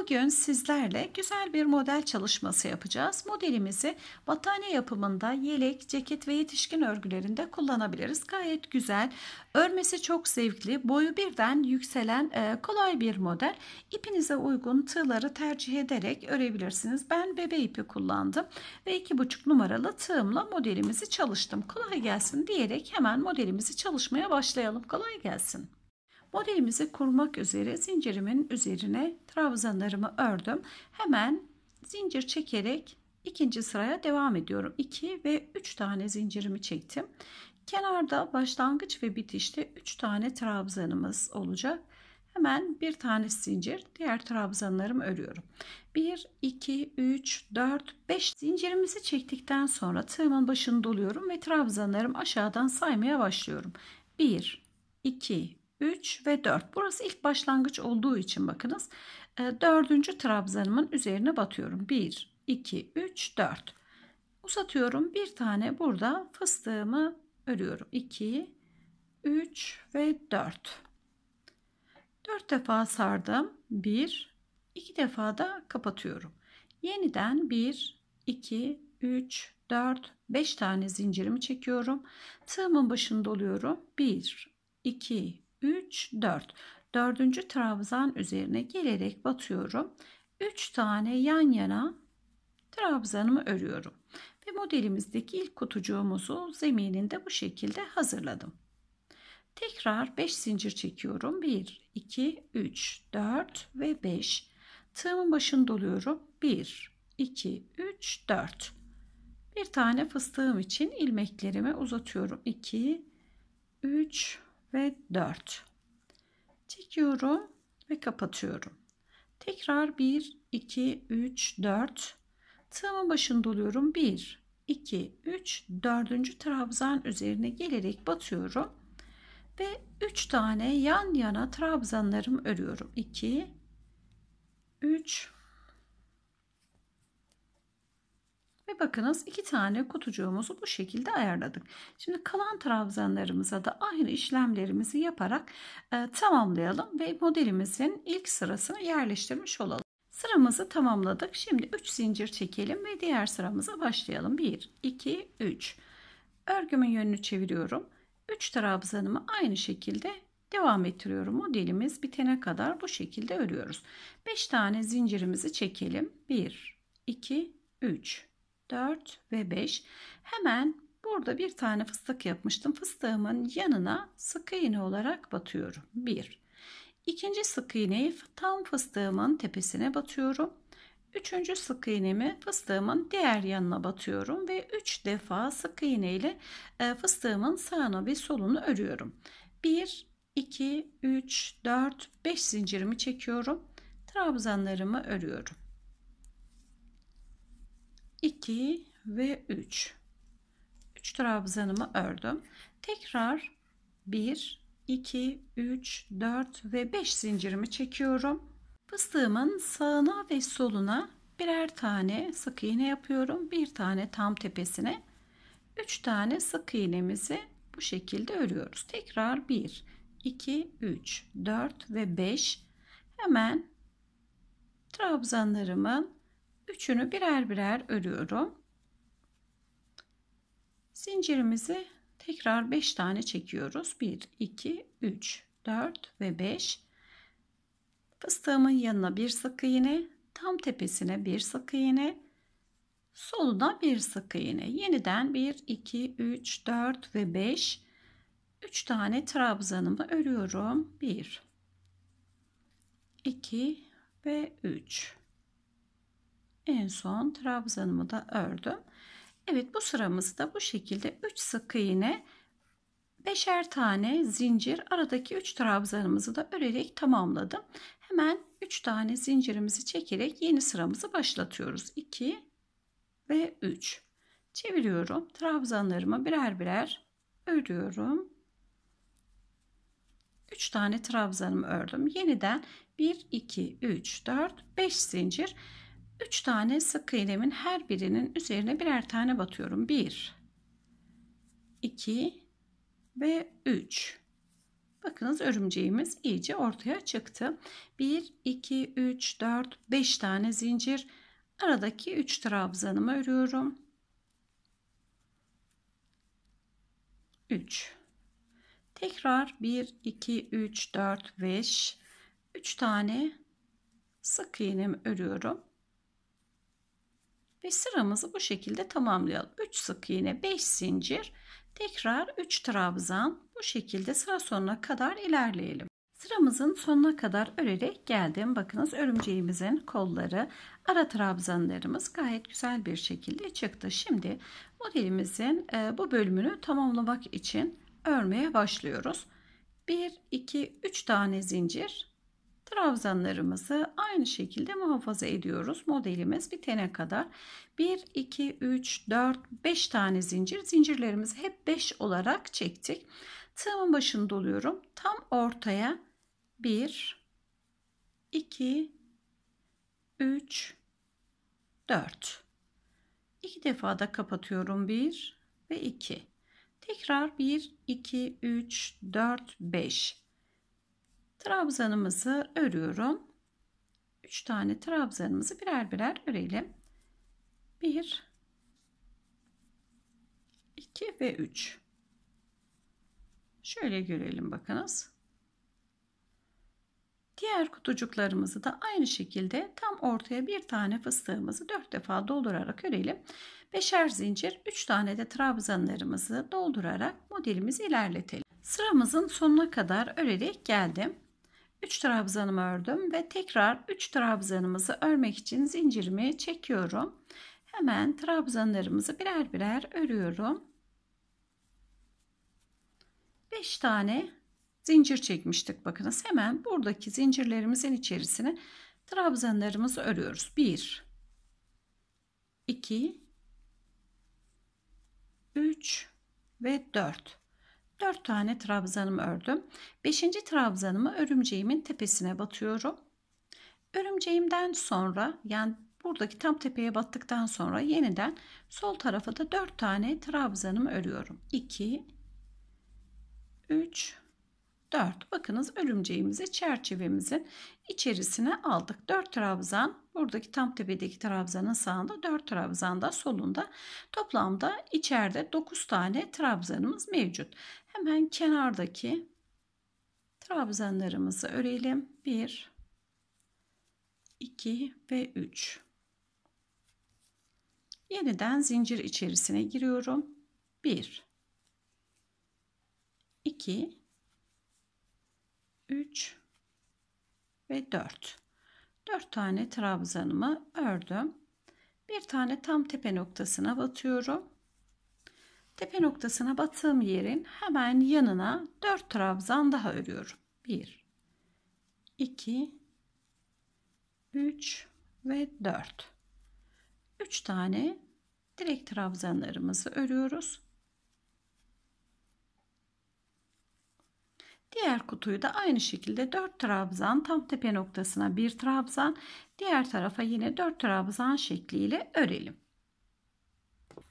Bugün sizlerle güzel bir model çalışması yapacağız. Modelimizi battaniye yapımında yelek, ceket ve yetişkin örgülerinde kullanabiliriz. Gayet güzel, örmesi çok zevkli, boyu birden yükselen e, kolay bir model. İpinize uygun tığları tercih ederek örebilirsiniz. Ben bebe ipi kullandım ve 2,5 numaralı tığımla modelimizi çalıştım. Kolay gelsin diyerek hemen modelimizi çalışmaya başlayalım. Kolay gelsin. Modelimizi kurmak üzere zincirimin üzerine trabzanlarımı ördüm. Hemen zincir çekerek ikinci sıraya devam ediyorum. 2 ve 3 tane zincirimi çektim. Kenarda başlangıç ve bitişte 3 tane trabzanımız olacak. Hemen bir tane zincir diğer trabzanlarımı örüyorum. 1, 2, 3, 4, 5 zincirimizi çektikten sonra tığımın başını doluyorum ve trabzanlarım aşağıdan saymaya başlıyorum. 1, 2, 3 ve 4. Burası ilk başlangıç olduğu için bakınız. E, dördüncü trabzanımın üzerine batıyorum. 1, 2, 3, 4. Uzatıyorum. Bir tane burada fıstığımı örüyorum. 2, 3 ve 4. 4 defa sardım. 1, 2 defa da kapatıyorum. Yeniden 1, 2, 3, 4, 5 tane zincirimi çekiyorum. Tığımın başını doluyorum. 1, 2, 3, 4. Dördüncü trabzan üzerine gelerek batıyorum. 3 tane yan yana trabzanımı örüyorum. Ve modelimizdeki ilk kutucuğumuzu zemininde bu şekilde hazırladım. Tekrar 5 zincir çekiyorum. 1, 2, 3, 4 ve 5. Tığımın başını doluyorum. 1, 2, 3, 4. Bir tane fıstığım için ilmeklerimi uzatıyorum. 2, 3, ve 4. Çekiyorum ve kapatıyorum. Tekrar 1, 2, 3, 4. Tığımın başını doluyorum. 1, 2, 3, 4. trabzan üzerine gelerek batıyorum. Ve 3 tane yan yana trabzanlarımı örüyorum. 2, 3, Ve bakınız iki tane kutucuğumuzu bu şekilde ayarladık. Şimdi kalan trabzanlarımıza da aynı işlemlerimizi yaparak e, tamamlayalım ve modelimizin ilk sırasını yerleştirmiş olalım. Sıramızı tamamladık. Şimdi 3 zincir çekelim ve diğer sıramıza başlayalım. 1, 2, 3. Örgümün yönünü çeviriyorum. 3 trabzanımı aynı şekilde devam ettiriyorum. Modelimiz bitene kadar bu şekilde örüyoruz. 5 tane zincirimizi çekelim. 1, 2, 3. 4 ve 5. Hemen burada bir tane fıstık yapmıştım. Fıstığımın yanına sık iğne olarak batıyorum. 1. İkinci sık iğneyi tam fıstığımın tepesine batıyorum. Üçüncü sık iğnemi fıstığımın diğer yanına batıyorum ve 3 defa sık iğne ile e, fıstığımın sağını ve solunu örüyorum. 1, 2, 3, 4, 5 zincirimi çekiyorum. Trabzanlarımı örüyorum. 2 ve 3. 3 trabzanımı ördüm. Tekrar 1, 2, 3, 4 ve 5 zincirimi çekiyorum. Fıstığımın sağına ve soluna birer tane sık iğne yapıyorum. Bir tane tam tepesine. 3 tane sık iğnemizi bu şekilde örüyoruz. Tekrar 1, 2, 3, 4 ve 5. Hemen trabzanlarımın Üçünü birer birer örüyorum. Zincirimizi tekrar 5 tane çekiyoruz. 1, 2, 3, 4 ve 5. Fıstığımın yanına bir sık iğne, tam tepesine bir sık iğne, soluna bir sık iğne. Yeniden 1, 2, 3, 4 ve 5. 3 tane trabzanımı örüyorum. 1, 2 ve 3. En son trabzanımı da ördüm. Evet bu sıramızda bu şekilde 3 sık iğne beşer tane zincir aradaki 3 trabzanımızı da örerek tamamladım. Hemen 3 tane zincirimizi çekerek yeni sıramızı başlatıyoruz. 2 ve 3. Çeviriyorum. Trabzanlarımı birer birer örüyorum. 3 tane trabzanımı ördüm. Yeniden 1 2 3 4 5 zincir 3 tane sık iğnemin her birinin üzerine birer tane batıyorum. 1 2 ve 3. Bakınız örümceğimiz iyice ortaya çıktı. 1 2 3 4 5 tane zincir aradaki 3 trabzanımı örüyorum. 3. Tekrar 1 2 3 4 5 3 tane sık iğnemi örüyorum. Ve sıramızı bu şekilde tamamlayalım. 3 sık iğne, 5 zincir, tekrar 3 trabzan bu şekilde sıra sonuna kadar ilerleyelim. Sıramızın sonuna kadar örerek geldim. Bakınız örümceğimizin kolları, ara trabzanlarımız gayet güzel bir şekilde çıktı. Şimdi modelimizin e, bu bölümünü tamamlamak için örmeye başlıyoruz. 1 2 3 tane zincir trabzanlarımızı aynı şekilde muhafaza ediyoruz. Modelimiz bitene kadar 1, 2, 3, 4, 5 tane zincir. Zincirlerimizi hep 5 olarak çektik. Tığımın başını doluyorum. Tam ortaya 1, 2, 3, 4. 2 defa da kapatıyorum. 1 ve 2. Tekrar 1, 2, 3, 4, 5 trabzanımızı örüyorum. 3 tane trabzanımızı birer birer örelim. 1 2 ve 3 Şöyle görelim bakınız. Diğer kutucuklarımızı da aynı şekilde tam ortaya bir tane fıstığımızı dört defa doldurarak örelim. Beşer zincir üç tane de trabzanlarımızı doldurarak modelimizi ilerletelim. Sıramızın sonuna kadar örerek geldim. 3 trabzanımı ördüm ve tekrar 3 trabzanımızı örmek için zincirimi çekiyorum. Hemen trabzanlarımızı birer birer örüyorum. 5 tane zincir çekmiştik. Bakınız hemen buradaki zincirlerimizin içerisine trabzanlarımızı örüyoruz. 1 2 3 ve 4 4 tane trabzanımı ördüm. 5. trabzanımı örümceğimin tepesine batıyorum. Örümceğimden sonra yani buradaki tam tepeye battıktan sonra yeniden sol tarafa da 4 tane trabzanımı örüyorum. 2 3 4. Bakınız örümceğimizi çerçevemizin içerisine aldık. 4 trabzan buradaki tam tepedeki trabzanın sağında 4 trabzan da solunda toplamda içeride 9 tane trabzanımız mevcut. Hemen kenardaki trabzanlarımızı örelim. 1 2 ve 3 Yeniden zincir içerisine giriyorum. 1 2 3 ve 4 4 tane trabzanımı ördüm. Bir tane tam tepe noktasına batıyorum. Tepe noktasına battığım yerin hemen yanına 4 trabzan daha örüyorum. 1 2 3 ve 4. 3 tane direk trabzanlarımızı örüyoruz. Diğer kutuyu da aynı şekilde 4 trabzan tam tepe noktasına 1 trabzan diğer tarafa yine 4 trabzan şekliyle örelim.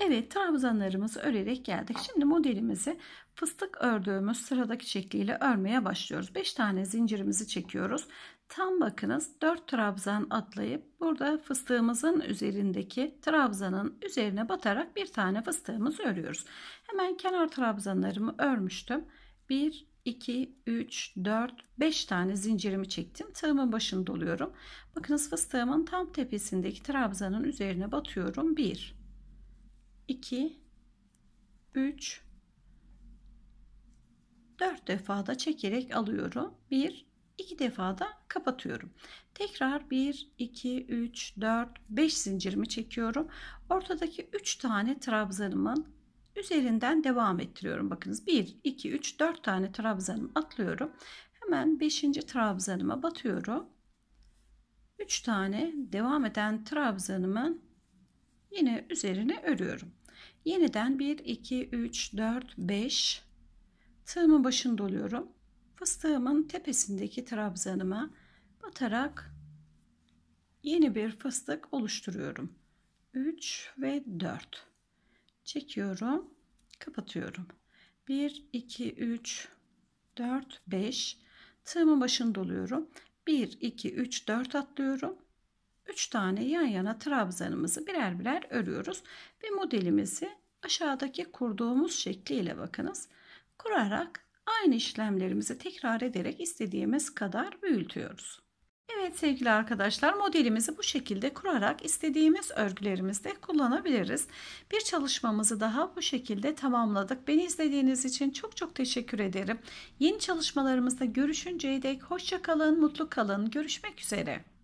Evet trabzanlarımızı örerek geldik. Şimdi modelimizi fıstık ördüğümüz sıradaki şekliyle örmeye başlıyoruz. 5 tane zincirimizi çekiyoruz. Tam bakınız 4 trabzan atlayıp burada fıstığımızın üzerindeki trabzanın üzerine batarak bir tane fıstığımızı örüyoruz. Hemen kenar trabzanlarımı örmüştüm. 1 2, 3, 4, 5 tane zincirimi çektim. Tığımın başını doluyorum. Bakınız fıstığımın tam tepesindeki trabzanın üzerine batıyorum. 1, 2 3 4 defa da çekerek alıyorum. 1 2 defa da kapatıyorum. Tekrar 1 2 3 4 5 zincirimi çekiyorum. Ortadaki 3 tane trabzanımın üzerinden devam ettiriyorum. Bakınız 1 2 3 4 tane trabzanımı atlıyorum. Hemen 5. trabzanıma batıyorum. 3 tane devam eden trabzanımın Yine üzerine örüyorum. Yeniden 1, 2, 3, 4, 5 tığımın başını doluyorum. Fıstığımın tepesindeki trabzanıma batarak yeni bir fıstık oluşturuyorum. 3 ve 4 çekiyorum kapatıyorum 1 2 3 4 5 tığımın başını doluyorum 1 2 3 4 atlıyorum 3 tane yan yana trabzanımızı birer birer örüyoruz ve modelimizi aşağıdaki kurduğumuz şekliyle bakınız kurarak aynı işlemlerimizi tekrar ederek istediğimiz kadar büyütüyoruz. Evet sevgili arkadaşlar modelimizi bu şekilde kurarak istediğimiz örgülerimizde kullanabiliriz. Bir çalışmamızı daha bu şekilde tamamladık. Beni izlediğiniz için çok çok teşekkür ederim. Yeni çalışmalarımızda görüşünceye dek hoşçakalın, mutlu kalın. Görüşmek üzere.